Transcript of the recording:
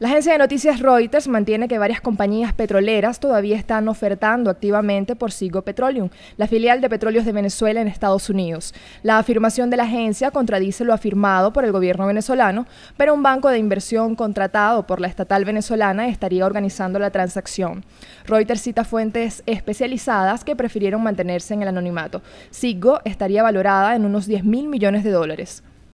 La agencia de noticias Reuters mantiene que varias compañías petroleras todavía están ofertando activamente por Sigo Petroleum, la filial de petróleos de Venezuela en Estados Unidos. La afirmación de la agencia contradice lo afirmado por el gobierno venezolano, pero un banco de inversión contratado por la estatal venezolana estaría organizando la transacción. Reuters cita fuentes especializadas que prefirieron mantenerse en el anonimato. Sigo estaría valorada en unos 10 mil millones de dólares.